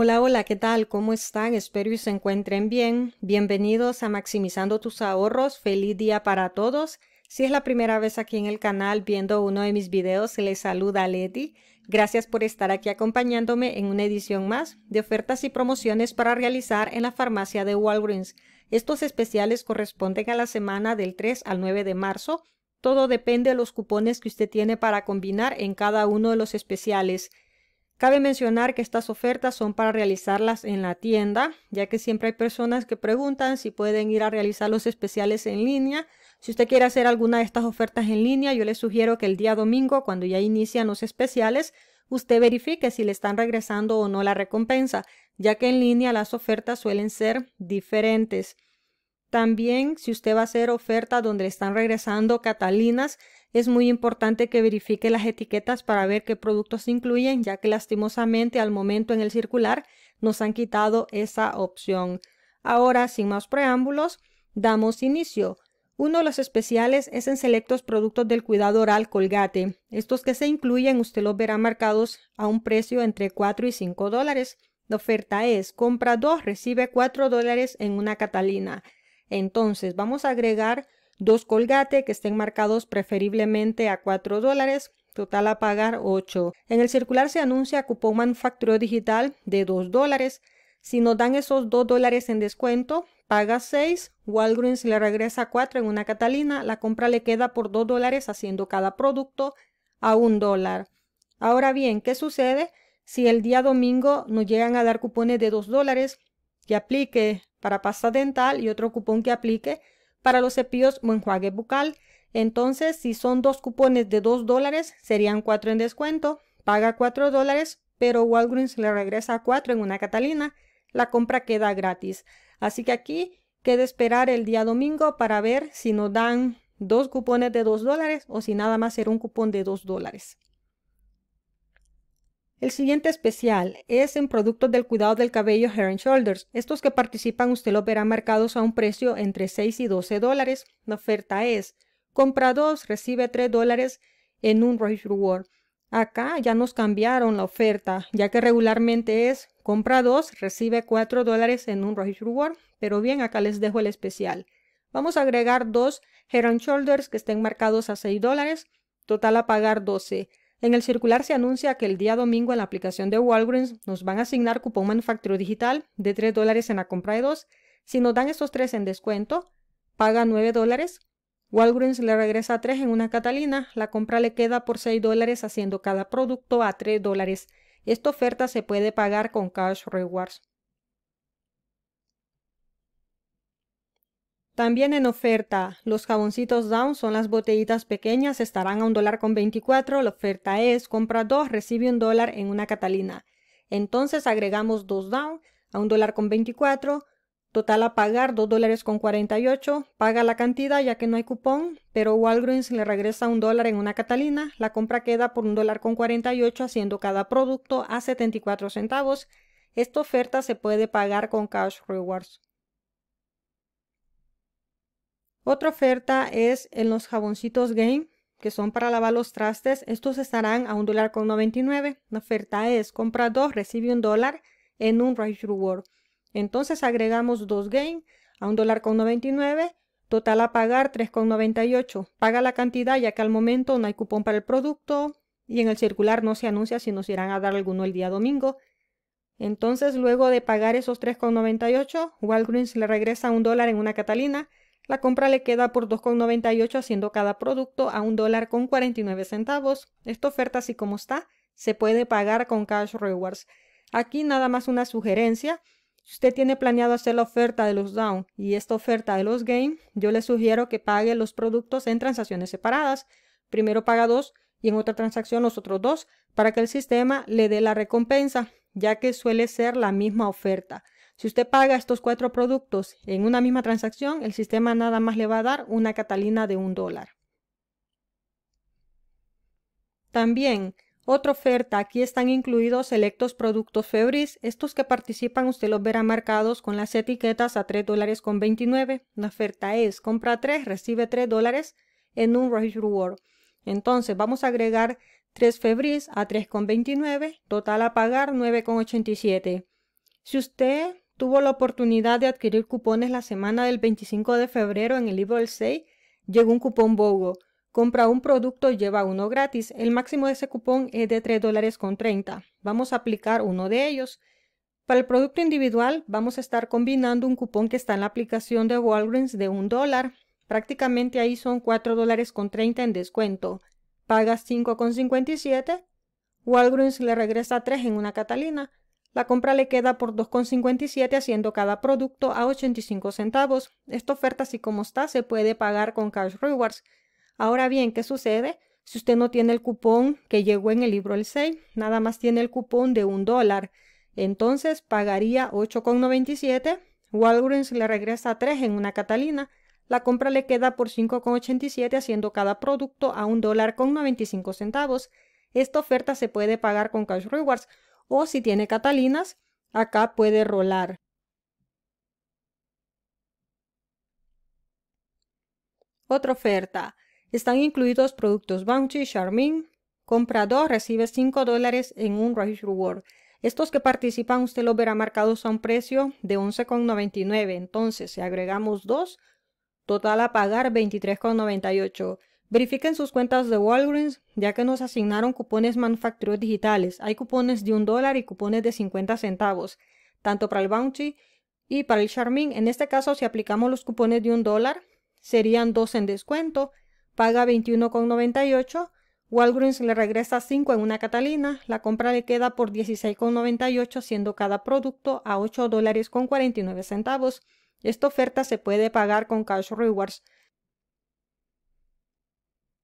Hola, hola, ¿qué tal? ¿Cómo están? Espero y se encuentren bien. Bienvenidos a Maximizando tus ahorros. Feliz día para todos. Si es la primera vez aquí en el canal viendo uno de mis videos, se les saluda Leti. Gracias por estar aquí acompañándome en una edición más de ofertas y promociones para realizar en la farmacia de Walgreens. Estos especiales corresponden a la semana del 3 al 9 de marzo. Todo depende de los cupones que usted tiene para combinar en cada uno de los especiales. Cabe mencionar que estas ofertas son para realizarlas en la tienda, ya que siempre hay personas que preguntan si pueden ir a realizar los especiales en línea. Si usted quiere hacer alguna de estas ofertas en línea, yo le sugiero que el día domingo, cuando ya inician los especiales, usted verifique si le están regresando o no la recompensa, ya que en línea las ofertas suelen ser diferentes. También, si usted va a hacer oferta donde le están regresando Catalinas, es muy importante que verifique las etiquetas para ver qué productos incluyen, ya que lastimosamente al momento en el circular nos han quitado esa opción. Ahora, sin más preámbulos, damos inicio. Uno de los especiales es en selectos productos del cuidado oral Colgate. Estos que se incluyen usted los verá marcados a un precio entre 4 y 5 dólares. La oferta es, compra 2, recibe 4 dólares en una Catalina. Entonces, vamos a agregar Dos colgate que estén marcados preferiblemente a 4 dólares total a pagar 8. En el circular se anuncia cupón manufacturero digital de 2 dólares. Si nos dan esos 2 dólares en descuento, paga 6, Walgreens le regresa 4 en una Catalina, la compra le queda por 2 dólares haciendo cada producto a 1 dólar. Ahora bien, ¿qué sucede si el día domingo nos llegan a dar cupones de 2 dólares que aplique para pasta dental y otro cupón que aplique para los cepillos o bucal. Entonces, si son dos cupones de 2 dólares, serían cuatro en descuento. Paga 4 dólares, pero Walgreens le regresa 4 en una Catalina. La compra queda gratis. Así que aquí queda esperar el día domingo para ver si nos dan dos cupones de 2 dólares o si nada más será un cupón de dos dólares. El siguiente especial es en productos del cuidado del cabello Hair and Shoulders. Estos que participan usted los verá marcados a un precio entre 6 y 12 dólares. La oferta es, compra dos, recibe 3 dólares en un Rush Reward. Acá ya nos cambiaron la oferta, ya que regularmente es, compra dos, recibe 4 dólares en un Rush Reward. Pero bien, acá les dejo el especial. Vamos a agregar dos Hair Shoulders que estén marcados a 6 dólares, total a pagar 12 en el circular se anuncia que el día domingo en la aplicación de Walgreens nos van a asignar cupón manufacturero digital de 3 dólares en la compra de 2. Si nos dan estos 3 en descuento, paga 9 dólares. Walgreens le regresa 3 en una Catalina. La compra le queda por 6 dólares haciendo cada producto a 3 dólares. Esta oferta se puede pagar con Cash Rewards. También en oferta, los jaboncitos Down son las botellitas pequeñas, estarán a un dólar con La oferta es, compra dos, recibe un dólar en una Catalina. Entonces agregamos dos Down a un dólar con Total a pagar dos dólares con Paga la cantidad ya que no hay cupón, pero Walgreens le regresa un dólar en una Catalina. La compra queda por un dólar con haciendo cada producto a 74 centavos. Esta oferta se puede pagar con Cash Rewards. Otra oferta es en los jaboncitos Gain, que son para lavar los trastes. Estos estarán a $1.99. La oferta es compra dos, recibe un dólar en un Right Reward. Entonces agregamos dos Gain a un dólar con Total a pagar 3,98. Paga la cantidad ya que al momento no hay cupón para el producto y en el circular no se anuncia si nos irán a dar alguno el día domingo. Entonces luego de pagar esos 3,98, Walgreens le regresa un dólar en una Catalina la compra le queda por 2,98 haciendo cada producto a un dólar con 49 centavos. Esta oferta, así como está, se puede pagar con Cash Rewards. Aquí nada más una sugerencia. Si usted tiene planeado hacer la oferta de los down y esta oferta de los gain, yo le sugiero que pague los productos en transacciones separadas. Primero paga dos y en otra transacción los otros dos para que el sistema le dé la recompensa, ya que suele ser la misma oferta. Si usted paga estos cuatro productos en una misma transacción, el sistema nada más le va a dar una Catalina de un dólar. También, otra oferta, aquí están incluidos selectos productos Febris. Estos que participan usted los verá marcados con las etiquetas a $3.29. dólares con 29. La oferta es compra 3, recibe 3 dólares en un Rush Reward. Entonces vamos a agregar 3 Febris a 3,29, total a pagar 9,87. Si usted tuvo la oportunidad de adquirir cupones la semana del 25 de febrero en el libro del 6, llegó un cupón BOGO. Compra un producto, y lleva uno gratis. El máximo de ese cupón es de 3 dólares con 30. Vamos a aplicar uno de ellos. Para el producto individual vamos a estar combinando un cupón que está en la aplicación de Walgreens de $1. dólar. Prácticamente ahí son $4.30 dólares con 30 en descuento. Pagas 5,57. Walgreens le regresa 3 en una Catalina. La compra le queda por 2,57 haciendo cada producto a 85 centavos. Esta oferta, así como está, se puede pagar con Cash Rewards. Ahora bien, ¿qué sucede? Si usted no tiene el cupón que llegó en el libro el 6, nada más tiene el cupón de un dólar. Entonces pagaría 8,97. Walgreens le regresa 3 en una Catalina. La compra le queda por 5,87 haciendo cada producto a un dólar con 95 centavos. Esta oferta se puede pagar con Cash Rewards o si tiene Catalinas, acá puede rolar. Otra oferta. Están incluidos productos Bounty, Charmin. Comprador recibe 5 dólares en un Rush Reward. Estos que participan usted los verá marcados a un precio de 11,99. Entonces, si agregamos 2, total a pagar 23,98. Verifiquen sus cuentas de Walgreens, ya que nos asignaron cupones manufactureros digitales. Hay cupones de un dólar y cupones de 50 centavos, tanto para el Bounty y para el Charmin. En este caso, si aplicamos los cupones de un dólar, serían dos en descuento, paga 21,98. Walgreens le regresa 5 en una Catalina, la compra le queda por 16,98 siendo cada producto a $8.49. dólares con centavos. Esta oferta se puede pagar con Cash Rewards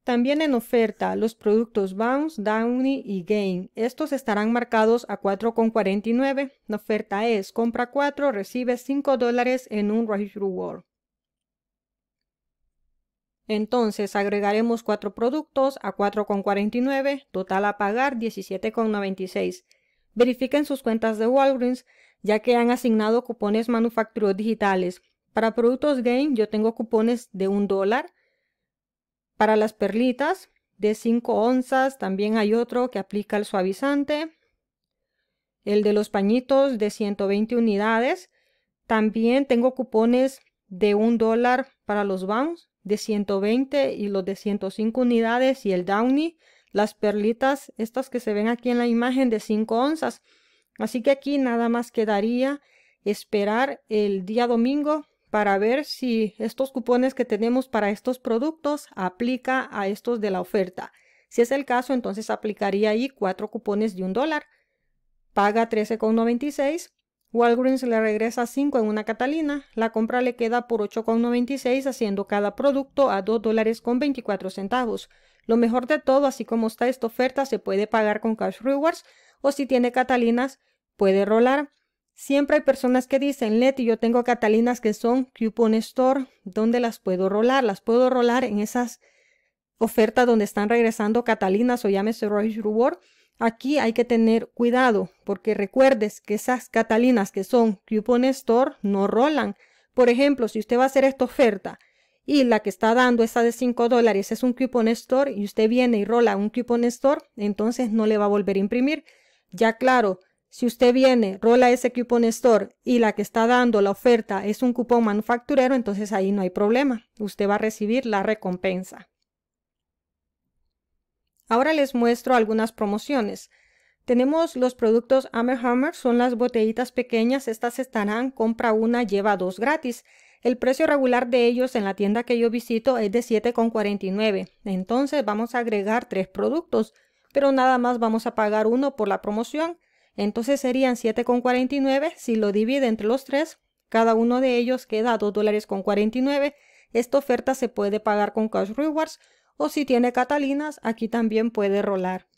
también en oferta los productos Bounce, Downy y Gain. Estos estarán marcados a 4,49. La oferta es compra 4, recibe 5 dólares en un Rush Reward. Entonces agregaremos 4 productos a 4,49, total a pagar 17,96. Verifiquen sus cuentas de Walgreens ya que han asignado cupones manufacturados digitales. Para productos Gain yo tengo cupones de 1 dólar, para las perlitas de 5 onzas también hay otro que aplica el suavizante. El de los pañitos de 120 unidades. También tengo cupones de un dólar para los Bounce de 120 y los de 105 unidades y el Downy, las perlitas, estas que se ven aquí en la imagen de 5 onzas. Así que aquí nada más quedaría esperar el día domingo para ver si estos cupones que tenemos para estos productos aplica a estos de la oferta. Si es el caso, entonces aplicaría ahí cuatro cupones de un dólar. Paga 13,96. Walgreens le regresa 5 en una Catalina. La compra le queda por 8,96 haciendo cada producto a 2 dólares con 24 centavos. Lo mejor de todo, así como está esta oferta, se puede pagar con Cash Rewards o si tiene Catalinas, puede rolar. Siempre hay personas que dicen, Leti, yo tengo catalinas que son Coupon Store, ¿dónde las puedo rolar? Las puedo rolar en esas ofertas donde están regresando catalinas o llámese Royce Reward. Aquí hay que tener cuidado porque recuerdes que esas catalinas que son Coupon Store no rolan. Por ejemplo, si usted va a hacer esta oferta y la que está dando esa de 5 dólares es un Coupon Store y usted viene y rola un Coupon Store, entonces no le va a volver a imprimir. Ya claro, si usted viene, rola ese cupón store y la que está dando la oferta es un cupón manufacturero, entonces ahí no hay problema. Usted va a recibir la recompensa. Ahora les muestro algunas promociones. Tenemos los productos Hammerhammer, son las botellitas pequeñas, estas estarán compra una, lleva dos gratis. El precio regular de ellos en la tienda que yo visito es de 7,49. Entonces vamos a agregar tres productos, pero nada más vamos a pagar uno por la promoción entonces serían 7,49. Si lo divide entre los tres, cada uno de ellos queda 2 dólares con 49. Esta oferta se puede pagar con Cash Rewards o si tiene Catalinas, aquí también puede rolar.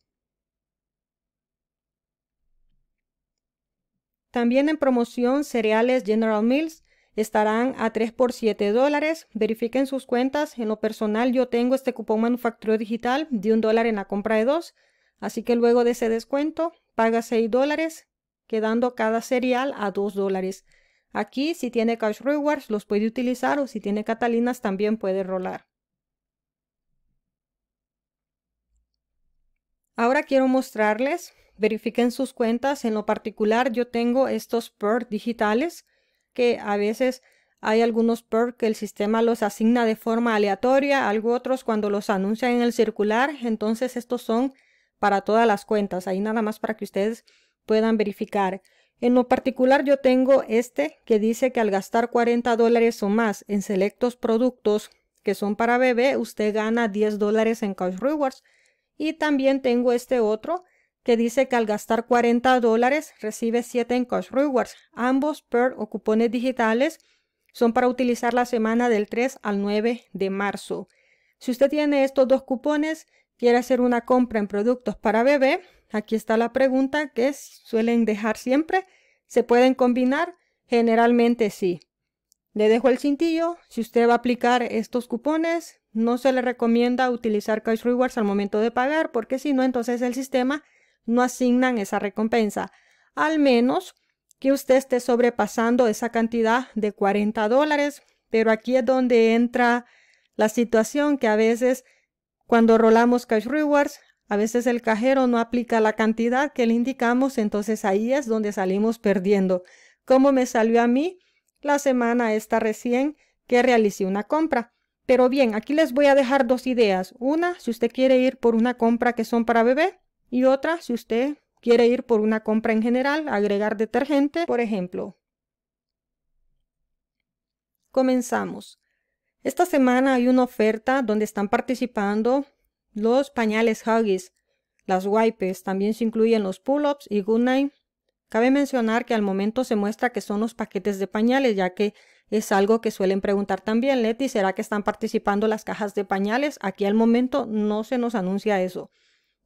También en promoción cereales General Mills estarán a 3 por 7 dólares. Verifiquen sus cuentas. En lo personal yo tengo este cupón manufacturero digital de un dólar en la compra de dos. Así que luego de ese descuento paga 6 dólares, quedando cada serial a 2 dólares. Aquí, si tiene Cash Rewards, los puede utilizar o si tiene Catalinas, también puede rolar. Ahora quiero mostrarles, verifiquen sus cuentas. En lo particular, yo tengo estos PER digitales que a veces hay algunos PER que el sistema los asigna de forma aleatoria, algo otros cuando los anuncia en el circular. Entonces, estos son para todas las cuentas. Ahí nada más para que ustedes puedan verificar. En lo particular yo tengo este que dice que al gastar 40 dólares o más en selectos productos que son para bebé, usted gana 10 dólares en Couch Rewards. Y también tengo este otro que dice que al gastar 40 dólares recibe 7 en Couch Rewards. Ambos PER o cupones digitales son para utilizar la semana del 3 al 9 de marzo. Si usted tiene estos dos cupones, quiere hacer una compra en productos para bebé, aquí está la pregunta que es, suelen dejar siempre. ¿Se pueden combinar? Generalmente sí. Le dejo el cintillo. Si usted va a aplicar estos cupones, no se le recomienda utilizar Cash Rewards al momento de pagar, porque si no, entonces el sistema no asignan esa recompensa. Al menos que usted esté sobrepasando esa cantidad de 40 dólares. Pero aquí es donde entra la situación que a veces cuando rolamos Cash Rewards, a veces el cajero no aplica la cantidad que le indicamos, entonces ahí es donde salimos perdiendo. Como me salió a mí la semana esta recién que realicé una compra. Pero bien, aquí les voy a dejar dos ideas. Una, si usted quiere ir por una compra que son para bebé, y otra, si usted quiere ir por una compra en general, agregar detergente, por ejemplo. Comenzamos. Esta semana hay una oferta donde están participando los pañales Huggies, las wipes, también se incluyen los pull-ups y Goodnight. Cabe mencionar que al momento se muestra que son los paquetes de pañales, ya que es algo que suelen preguntar también, Leti, ¿será que están participando las cajas de pañales? Aquí al momento no se nos anuncia eso.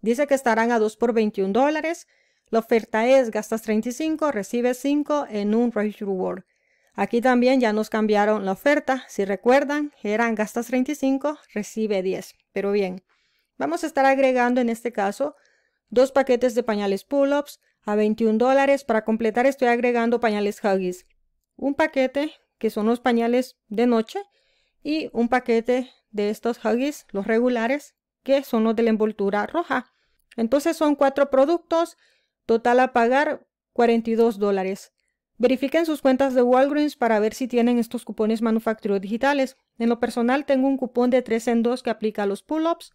Dice que estarán a 2 por 21 dólares. La oferta es gastas 35, recibes 5 en un Rage Reward. Aquí también ya nos cambiaron la oferta. Si recuerdan, eran gastas 35, recibe 10. Pero bien, vamos a estar agregando en este caso dos paquetes de pañales pull-ups a 21 dólares. Para completar estoy agregando pañales Huggies. Un paquete que son los pañales de noche y un paquete de estos Huggies, los regulares, que son los de la envoltura roja. Entonces son cuatro productos, total a pagar 42 dólares. Verifiquen sus cuentas de Walgreens para ver si tienen estos cupones manufacturero digitales. En lo personal tengo un cupón de 3 en 2 que aplica a los pull-ups.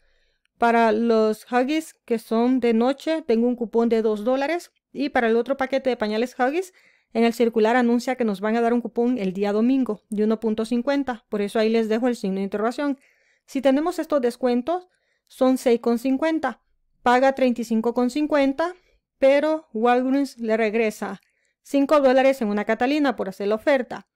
Para los Huggies que son de noche tengo un cupón de 2 dólares. Y para el otro paquete de pañales Huggies, en el circular anuncia que nos van a dar un cupón el día domingo de 1.50. Por eso ahí les dejo el signo de interrogación. Si tenemos estos descuentos, son 6.50. Paga 35.50, pero Walgreens le regresa 5 dólares en una Catalina por hacer la oferta.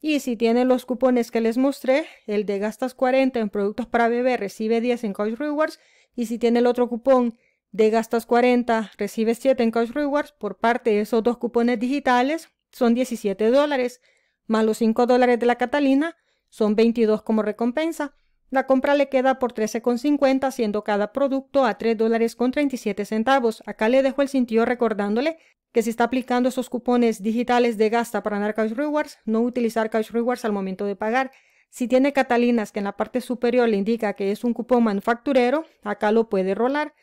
Y si tiene los cupones que les mostré, el de gastas 40 en productos para bebé recibe 10 en Couch Rewards y si tiene el otro cupón de gastas 40 recibe 7 en Couch Rewards por parte de esos dos cupones digitales son 17 dólares, más los 5 dólares de la Catalina son 22 como recompensa. La compra le queda por 13,50, siendo cada producto a $3.37. dólares con 37 centavos. Acá le dejo el cintillo recordándole que si está aplicando esos cupones digitales de gasta para ganar Rewards, no utilizar Cash Rewards al momento de pagar. Si tiene Catalinas que en la parte superior le indica que es un cupón manufacturero, acá lo puede rolar.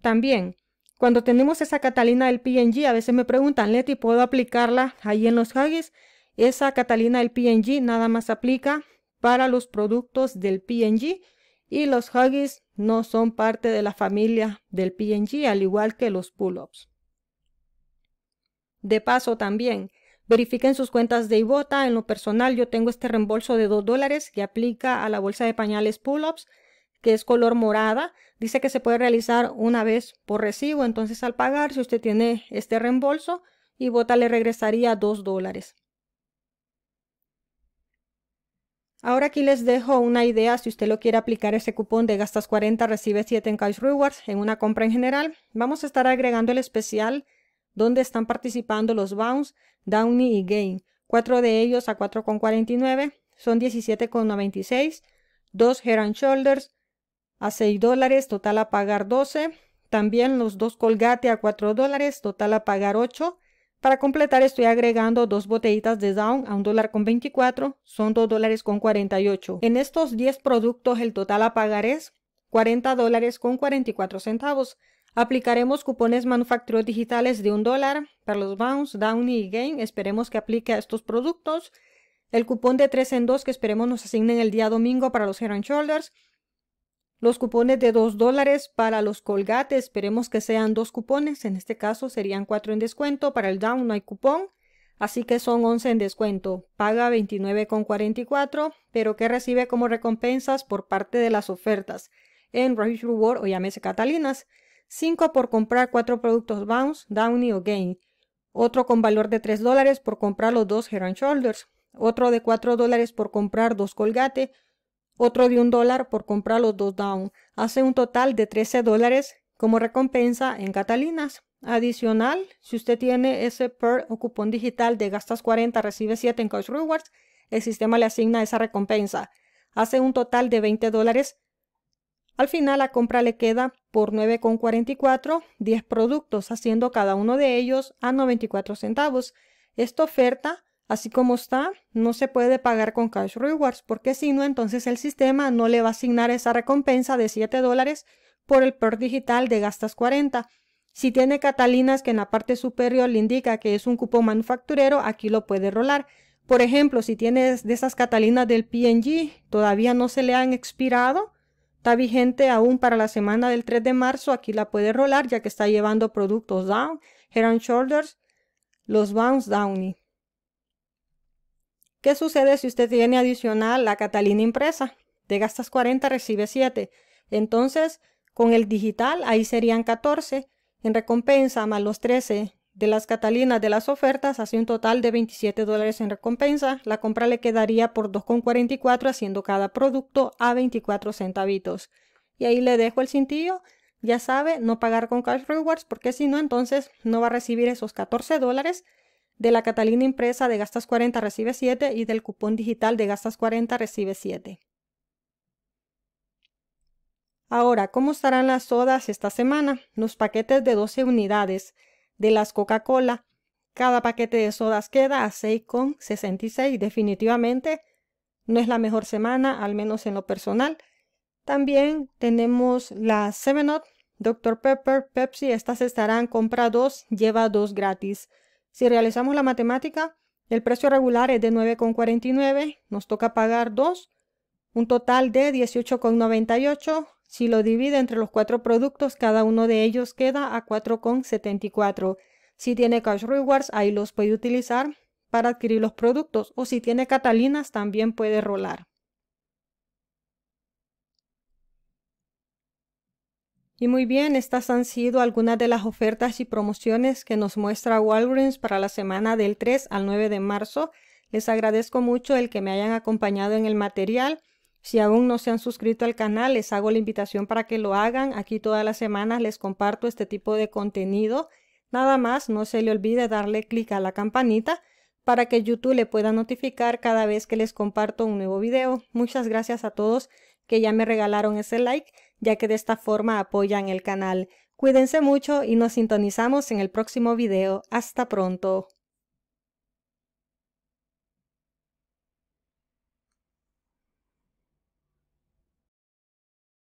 También, cuando tenemos esa Catalina del PNG, a veces me preguntan, Leti, ¿puedo aplicarla ahí en los huggies? Esa Catalina del PNG nada más aplica para los productos del PNG y los huggies no son parte de la familia del PNG, al igual que los pull-ups. De paso también, verifiquen sus cuentas de Ibota. En lo personal, yo tengo este reembolso de 2 dólares que aplica a la bolsa de pañales pull-ups, que es color morada. Dice que se puede realizar una vez por recibo, entonces al pagar, si usted tiene este reembolso, Ibota le regresaría 2 dólares. Ahora aquí les dejo una idea si usted lo quiere aplicar ese cupón de gastas 40, recibe 7 en Cash Rewards en una compra en general. Vamos a estar agregando el especial donde están participando los Bounce, Downey y Gain. Cuatro de ellos a 4,49 son 17,96. Dos Head Shoulders a 6 dólares, total a pagar 12. También los dos Colgate a 4 dólares, total a pagar 8. Para completar estoy agregando dos botellitas de Down a un dólar con son dos dólares con En estos 10 productos el total a pagar es $40.44. dólares con centavos. Aplicaremos cupones manufactureros digitales de un dólar para los Bounce, Down y Gain. Esperemos que aplique a estos productos. El cupón de 3 en 2 que esperemos nos asignen el día domingo para los Heron Shoulders los cupones de 2 dólares para los colgates, esperemos que sean dos cupones, en este caso serían 4 en descuento, para el Down no hay cupón, así que son 11 en descuento. Paga 29,44, pero que recibe como recompensas por parte de las ofertas en Rush Reward o llámese Catalinas. 5 por comprar 4 productos Bounce, Downy o Gain. Otro con valor de 3 dólares por comprar los dos Heron Shoulders. Otro de 4 dólares por comprar dos Colgate otro de un dólar por comprar los dos down. Hace un total de 13 dólares como recompensa en Catalinas. Adicional, si usted tiene ese PER o cupón digital de gastas 40, recibe 7 en Coach Rewards, el sistema le asigna esa recompensa. Hace un total de 20 dólares. Al final la compra le queda por 9,44 10 productos, haciendo cada uno de ellos a 94 centavos. Esta oferta Así como está, no se puede pagar con Cash Rewards, porque si no, entonces el sistema no le va a asignar esa recompensa de 7 dólares por el PER digital de gastas 40. Si tiene Catalinas que en la parte superior le indica que es un cupón manufacturero, aquí lo puede rolar. Por ejemplo, si tienes de esas Catalinas del PNG, todavía no se le han expirado, está vigente aún para la semana del 3 de marzo, aquí la puede rolar ya que está llevando productos Down, Head Shoulders, los Bounce Downy. ¿Qué sucede si usted tiene adicional la Catalina impresa? Te gastas 40, recibe 7. Entonces, con el digital, ahí serían 14. En recompensa, más los 13 de las Catalinas de las ofertas, hace un total de 27 dólares en recompensa. La compra le quedaría por 2,44 haciendo cada producto a 24 centavitos. Y ahí le dejo el cintillo. Ya sabe, no pagar con Cash Rewards porque si no, entonces no va a recibir esos 14 dólares de la Catalina impresa de gastas 40 recibe 7 y del cupón digital de gastas 40 recibe 7. Ahora, ¿cómo estarán las sodas esta semana? Los paquetes de 12 unidades de las Coca-Cola. Cada paquete de sodas queda a 6,66. Definitivamente no es la mejor semana, al menos en lo personal. También tenemos la 7-Up, Dr. Pepper, Pepsi. Estas estarán compra 2, lleva 2 gratis. Si realizamos la matemática, el precio regular es de 9,49, nos toca pagar 2, un total de 18,98. Si lo divide entre los cuatro productos, cada uno de ellos queda a 4,74. Si tiene Cash Rewards, ahí los puede utilizar para adquirir los productos o si tiene Catalinas, también puede rolar. Y muy bien, estas han sido algunas de las ofertas y promociones que nos muestra Walgreens para la semana del 3 al 9 de marzo. Les agradezco mucho el que me hayan acompañado en el material. Si aún no se han suscrito al canal, les hago la invitación para que lo hagan. Aquí todas las semanas les comparto este tipo de contenido. Nada más, no se le olvide darle clic a la campanita para que YouTube le pueda notificar cada vez que les comparto un nuevo video. Muchas gracias a todos que ya me regalaron ese like ya que de esta forma apoyan el canal. Cuídense mucho y nos sintonizamos en el próximo video. Hasta pronto.